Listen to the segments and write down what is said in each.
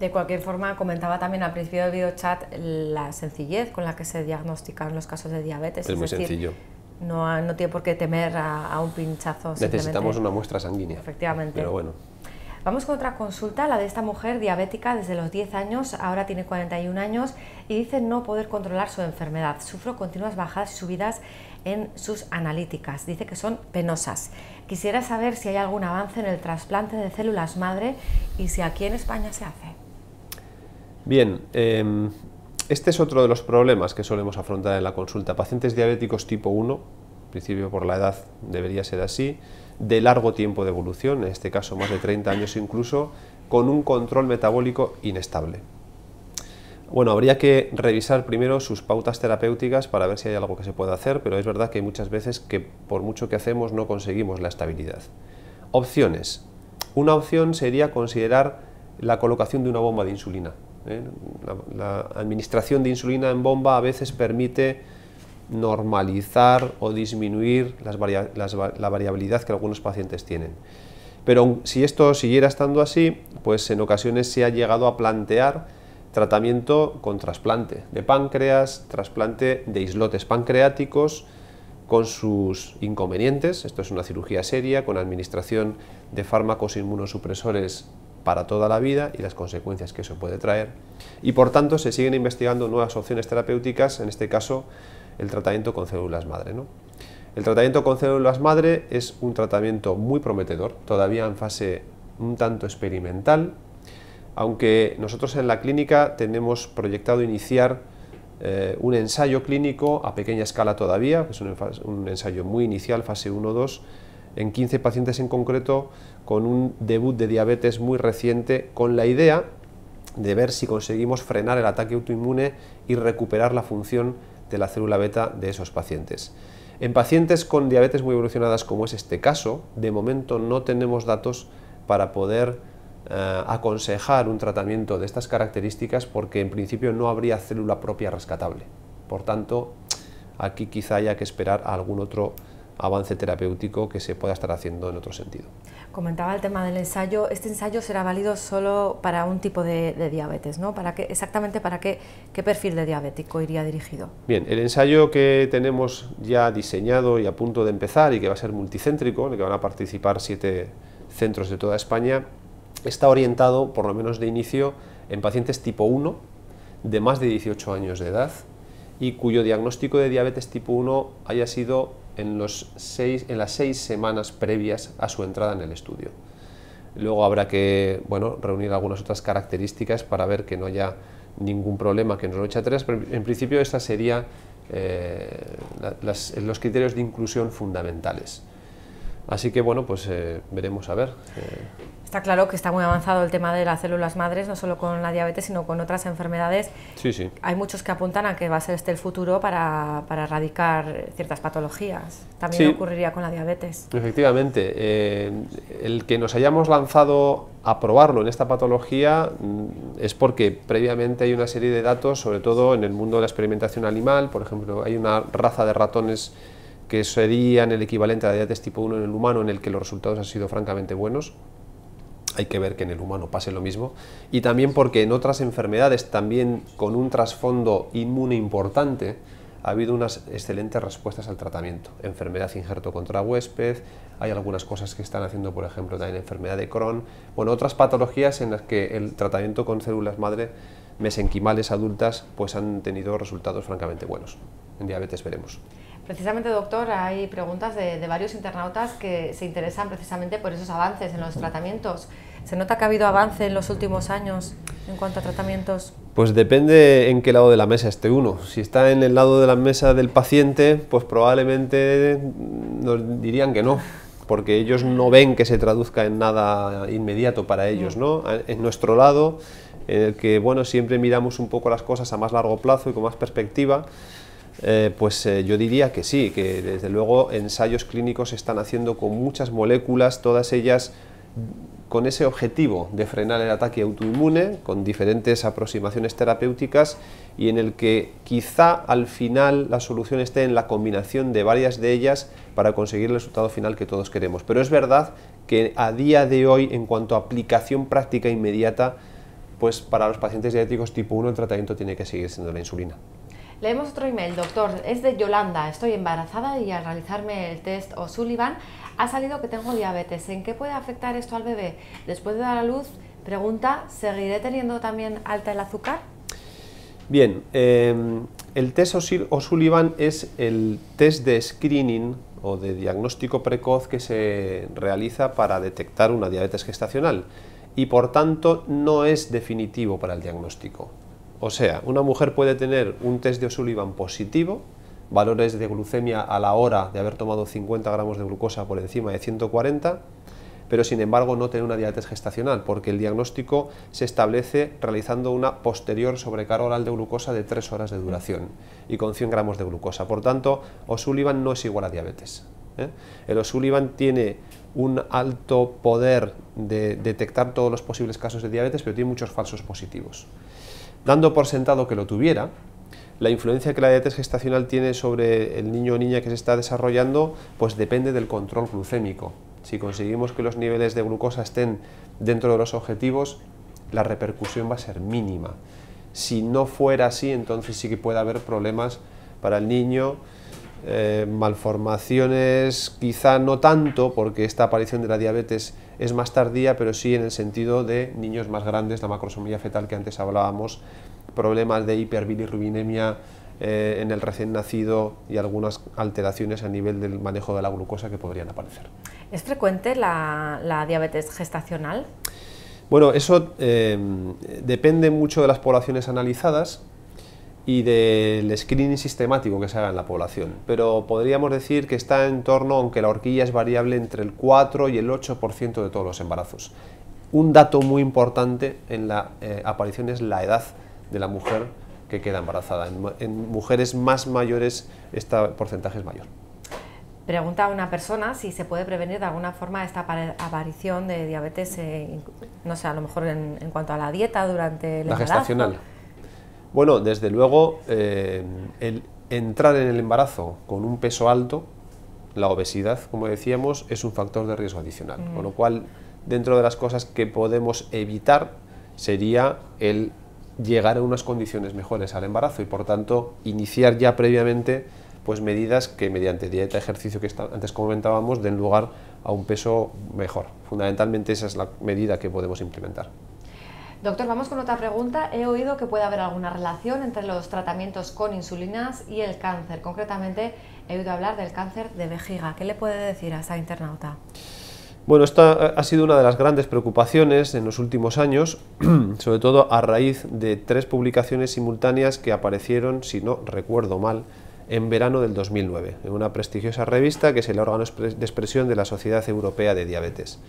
De cualquier forma, comentaba también al principio del video chat la sencillez con la que se diagnostican los casos de diabetes. Es, muy sencillo. No, no, tiene por qué temer a, un pinchazo. Necesitamos una muestra sanguínea. Efectivamente. Pero bueno. Vamos con otra consulta, la de esta mujer diabética desde los 10 años, ahora tiene 41 años y dice no poder controlar su enfermedad. Sufro continuas bajadas y subidas en sus analíticas. Dice que son penosas. Quisiera saber si hay algún avance en el trasplante de células madre y si aquí en España se hace. Bien, em, este es otro de los problemas que solemos afrontar en la consulta. Pacientes diabéticos tipo 1, en principio por la edad debería ser así, de largo tiempo de evolución, en este caso más de 30 años incluso, con un control metabólico inestable. Bueno, habría que revisar primero sus pautas terapéuticas para ver si hay algo que se pueda hacer, pero es verdad que muchas veces que por mucho que hacemos no conseguimos la estabilidad. Opciones. Una opción sería considerar la colocación de una bomba de insulina ¿eh? la, administración de insulina en bomba a veces permite normalizar o disminuir la variabilidad que algunos pacientes tienen. Pero si esto siguiera estando así, pues en ocasiones se ha llegado a plantear tratamiento con trasplante de páncreas, trasplante de islotes pancreáticos, con sus inconvenientes. Esto es una cirugía seria, con administración de fármacos inmunosupresores para toda la vida y las consecuencias que eso puede traer. Y por tanto se siguen investigando nuevas opciones terapéuticas, en este caso el tratamiento con células madre. ¿no? El tratamiento con células madre es un tratamiento muy prometedor, todavía en fase un tanto experimental, aunque nosotros en la clínica tenemos proyectado iniciar eh, un ensayo clínico a pequeña escala todavía, es un, un ensayo muy inicial, fase 1-2, en 15 pacientes en concreto con un debut de diabetes muy reciente con la idea de ver si conseguimos frenar el ataque autoinmune y recuperar la función de la célula beta de esos pacientes. En pacientes con diabetes muy evolucionadas como es este caso, de momento no tenemos datos para poder eh, aconsejar un tratamiento de estas características porque en principio no habría célula propia rescatable. Por tanto, aquí quizá haya que esperar a algún otro avance terapéutico que se pueda estar haciendo en otro sentido. Comentaba el tema del ensayo. Este ensayo será válido solo para un tipo de, diabetes, ¿no? ¿Para qué, exactamente para qué, qué perfil de diabético iría dirigido? Bien, el ensayo que tenemos ya diseñado y a punto de empezar y que va a ser multicéntrico, en el que van a participar siete centros de toda España, está orientado, por lo menos de inicio, en pacientes tipo 1 de más de 18 años de edad y cuyo diagnóstico de diabetes tipo 1 haya sido en, las seis semanas previas a su entrada en el estudio. Luego habrá que reunir algunas otras características para ver que no haya ningún problema que nos lo eche atrás, pero en principio estos serían eh, los criterios de inclusión fundamentales. Así que bueno, pues eh, veremos a ver. Eh. Está claro que está muy avanzado el tema de las células madres, no solo con la diabetes, sino con otras enfermedades. Sí, sí. Hay muchos que apuntan a que va a ser este el futuro para, erradicar ciertas patologías. También ocurriría con la diabetes. Efectivamente. Eh, el que nos hayamos lanzado a probarlo en esta patología mm, es porque previamente hay una serie de datos, sobre todo en el mundo de la experimentación animal. Por ejemplo, hay una raza de ratones que serían el equivalente a diabetes tipo 1 en el humano, en el que los resultados han sido francamente buenos. Hay que ver que en el humano pase lo mismo. Y también porque en otras enfermedades, también con un trasfondo inmune importante, ha habido unas excelentes respuestas al tratamiento. Enfermedad injerto contra huésped, hay algunas cosas que están haciendo, por ejemplo, también enfermedad de Crohn. Bueno, otras patologías en las que el tratamiento con células madre mesenquimales adultas pues han tenido resultados francamente buenos. En diabetes veremos. Precisamente, doctor, hay preguntas de, varios internautas que se interesan precisamente por esos avances en los tratamientos. ¿Se nota que ha habido avance en los últimos años en cuanto a tratamientos? Pues depende en qué lado de la mesa esté uno. Si está en el lado de la mesa del paciente, pues probablemente nos dirían que no, porque ellos no ven que se traduzca en nada inmediato para mm. ellos, ¿no? En nuestro lado, en el que, bueno, siempre miramos un poco las cosas a más largo plazo y con más perspectiva, eh, pues eh, yo diría que sí, que desde luego ensayos clínicos se están haciendo con muchas moléculas, todas ellas con ese objetivo de frenar el ataque autoinmune, con diferentes aproximaciones terapéuticas y en el que quizá al final la solución esté en la combinación de varias de ellas para conseguir el resultado final que todos queremos. Pero es verdad que a día de hoy, en cuanto a aplicación práctica inmediata, pues para los pacientes diabéticos tipo 1 el tratamiento tiene que seguir siendo la insulina. Leemos otro email, doctor. Es de Yolanda. Estoy embarazada y al realizarme el test O'Sullivan ha salido que tengo diabetes. ¿En qué puede afectar esto al bebé? Después de dar a luz, pregunta, ¿seguiré teniendo también alta el azúcar? Bien, em, el test O'Sullivan es el test de screening o de diagnóstico precoz que se realiza para detectar una diabetes gestacional y por tanto no es definitivo para el diagnóstico. O sea, una mujer puede tener un test de O'Sullivan positivo, valores de glucemia a la hora de haber tomado 50 gramos de glucosa por encima de 140, pero sin embargo no tener una diabetes gestacional, porque el diagnóstico se establece realizando una posterior sobrecarga oral de glucosa de 3 horas de duración y con 100 gramos de glucosa. Por tanto, O'Sullivan no es igual a diabetes. ¿eh? El O'Sullivan tiene un alto poder de detectar todos los posibles casos de diabetes, pero tiene muchos falsos positivos dando por sentado que lo tuviera, la influencia que la diabetes gestacional tiene sobre el niño o niña que se está desarrollando, pues depende del control glucémico. Si conseguimos que los niveles de glucosa estén dentro de los objetivos, la repercusión va a ser mínima. Si no fuera así, entonces sí que puede haber problemas para el niño eh, malformaciones quizá no tanto, porque esta aparición de la diabetes es más tardía, pero sí en el sentido de niños más grandes, la macrosomía fetal que antes hablábamos, problemas de hiperbilirrubinemia eh, en el recién nacido y algunas alteraciones a nivel del manejo de la glucosa que podrían aparecer. ¿Es frecuente la, diabetes gestacional? Bueno, eso eh, depende mucho de las poblaciones analizadas y del screening sistemático que se haga en la población. Pero podríamos decir que está en torno, aunque la horquilla es variable, entre el 4 y el 8% de todos los embarazos. Un dato muy importante en la eh, aparición es la edad de la mujer que queda embarazada. En, mujeres más mayores este porcentaje es mayor. Pregunta una persona si se puede prevenir de alguna forma esta aparición de diabetes, eh, no sé, a lo mejor en, cuanto a la dieta durante el la gestacional. Bueno, desde luego, eh, el entrar en el embarazo con un peso alto, la obesidad, como decíamos, es un factor de riesgo adicional. Mm. Con lo cual, dentro de las cosas que podemos evitar sería el llegar a unas condiciones mejores al embarazo y por tanto iniciar ya previamente pues medidas que mediante dieta, ejercicio que antes comentábamos den lugar a un peso mejor. Fundamentalmente esa es la medida que podemos implementar. Doctor, vamos con otra pregunta. He oído que puede haber alguna relación entre los tratamientos con insulinas y el cáncer. Concretamente, he oído hablar del cáncer de vejiga. ¿Qué le puede decir a esta internauta? Bueno, esta eh, ha sido una de las grandes preocupaciones en los últimos años, sobre todo a raíz de tres publicaciones simultáneas que aparecieron, si no recuerdo mal, en verano del 2009, en una prestigiosa revista que es el órgano de expresión de la Sociedad Europea de Diabetes.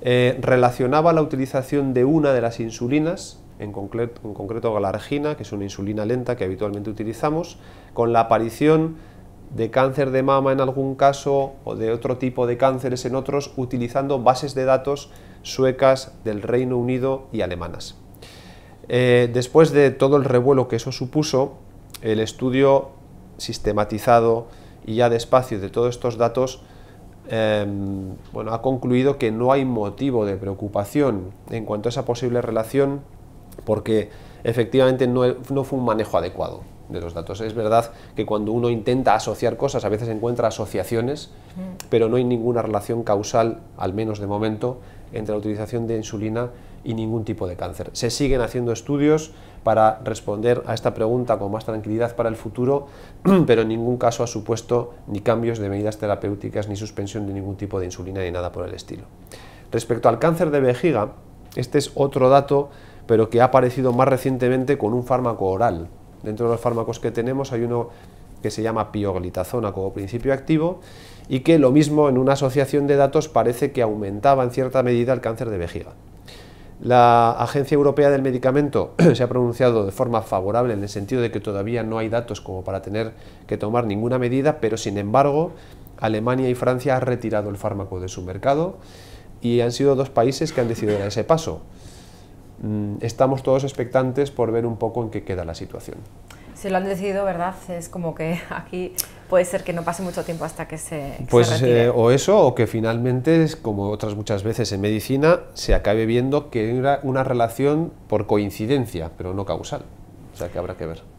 Eh, relacionaba la utilización de una de las insulinas, en concreto, galargina, que es una insulina lenta que habitualmente utilizamos, con la aparición de cáncer de mama en algún caso o de otro tipo de cánceres en otros, utilizando bases de datos suecas del Reino Unido y alemanas. Eh, después de todo el revuelo que eso supuso, el estudio sistematizado y ya despacio de todos estos datos Em, bueno, ha concluido que no hay motivo de preocupación en cuanto a esa posible relación porque efectivamente no, no fue un manejo adecuado de los datos. Es verdad que cuando uno intenta asociar cosas, a veces encuentra asociaciones, pero no hay ninguna relación causal, al menos de momento, entre la utilización de insulina y ningún tipo de cáncer. Se siguen haciendo estudios para responder a esta pregunta con más tranquilidad para el futuro, pero en ningún caso ha supuesto ni cambios de medidas terapéuticas ni suspensión de ningún tipo de insulina ni nada por el estilo. Respecto al cáncer de vejiga, este es otro dato, pero que ha aparecido más recientemente con un fármaco oral. Dentro de los fármacos que tenemos hay uno que se llama pioglitazona como principio activo y que lo mismo en una asociación de datos parece que aumentaba en cierta medida el cáncer de vejiga. La Agencia Europea del Medicamento se ha pronunciado de forma favorable en el sentido de que todavía no hay datos como para tener que tomar ninguna medida, pero sin embargo Alemania y Francia han retirado el fármaco de su mercado y han sido dos países que han decidido dar ese paso. Mm, estamos todos expectantes por ver un poco en qué queda la situación. Se lo han decidido, ¿verdad? Es como que aquí puede ser que no pase mucho tiempo hasta que se... Pues eh, o eso, o que finalmente, como otras muchas veces en medicina, se acabe viendo que era una relación por coincidencia, pero no causal. O sea que habrá que ver.